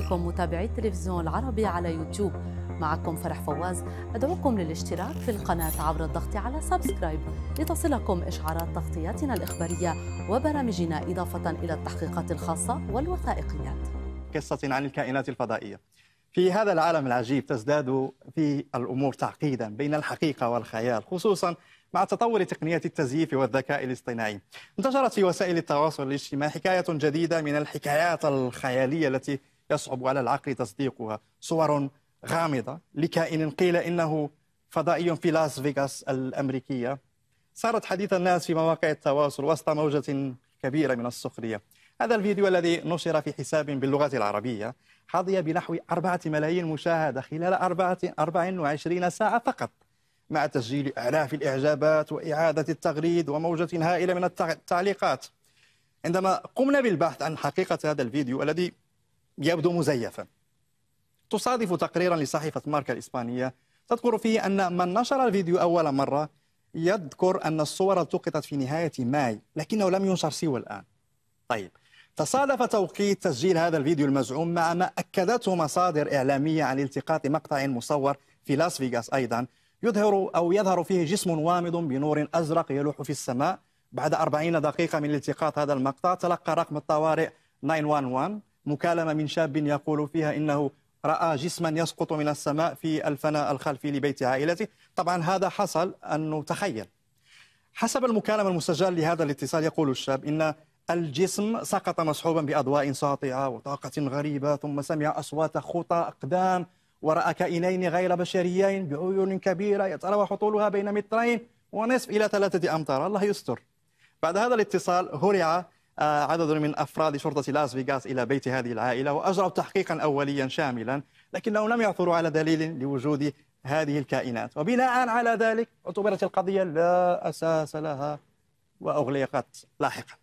بكم متابعي التلفزيون العربي على يوتيوب معكم فرح فواز أدعوكم للاشتراك في القناة عبر الضغط على سبسكرايب لتصلكم إشعارات تغطياتنا الإخبارية وبرامجنا إضافة إلى التحقيقات الخاصة والوثائقيات قصة عن الكائنات الفضائية في هذا العالم العجيب تزداد في الأمور تعقيدا بين الحقيقة والخيال خصوصا مع تطور تقنية التزييف والذكاء الاصطناعي انتشرت في وسائل التواصل الاجتماعي حكاية جديدة من الحكايات الخيالية التي يصعب على العقل تصديقها صور غامضة لكائن قيل إنه فضائي في لاس فيغاس الأمريكية صارت حديث الناس في مواقع التواصل وسط موجة كبيرة من السخرية هذا الفيديو الذي نشر في حساب باللغة العربية حظي بنحو أربعة ملايين مشاهدة خلال أربعة 24 ساعة فقط مع تسجيل آلاف الإعجابات وإعادة التغريد وموجة هائلة من التعليقات عندما قمنا بالبحث عن حقيقة هذا الفيديو الذي يبدو مزيفا تصادف تقريرا لصحيفة ماركا الإسبانية تذكر فيه أن من نشر الفيديو أول مرة يذكر أن الصور التقطت في نهاية ماي لكنه لم ينشر سوى الآن طيب تصادف توقيت تسجيل هذا الفيديو المزعوم مع ما أكدته مصادر إعلامية عن التقاط مقطع مصور في لاس فيغاس أيضا يظهر أو يظهر فيه جسم وامض بنور أزرق يلوح في السماء بعد 40 دقيقة من التقاط هذا المقطع تلقى رقم الطوارئ 911 مكالمة من شاب يقول فيها إنه رأى جسما يسقط من السماء في الفناء الخلفي لبيت عائلته طبعا هذا حصل أنه تخيل حسب المكالمة المسجلة لهذا الاتصال يقول الشاب إن الجسم سقط مصحوبا بأضواء ساطعة وطاقة غريبة ثم سمع أصوات خطى أقدام ورأى كائنين غير بشريين بعيون كبيرة يتراوح طولها بين مترين ونصف إلى ثلاثة أمتار الله يستر بعد هذا الاتصال هرع آه، عدد من أفراد شرطة لاس فيغاس إلى بيت هذه العائلة وأجروا تحقيقا أوليا شاملا لكنهم لم يعثروا على دليل لوجود هذه الكائنات وبناء على ذلك اعتبرت القضية لا أساس لها وأغلقت لاحقا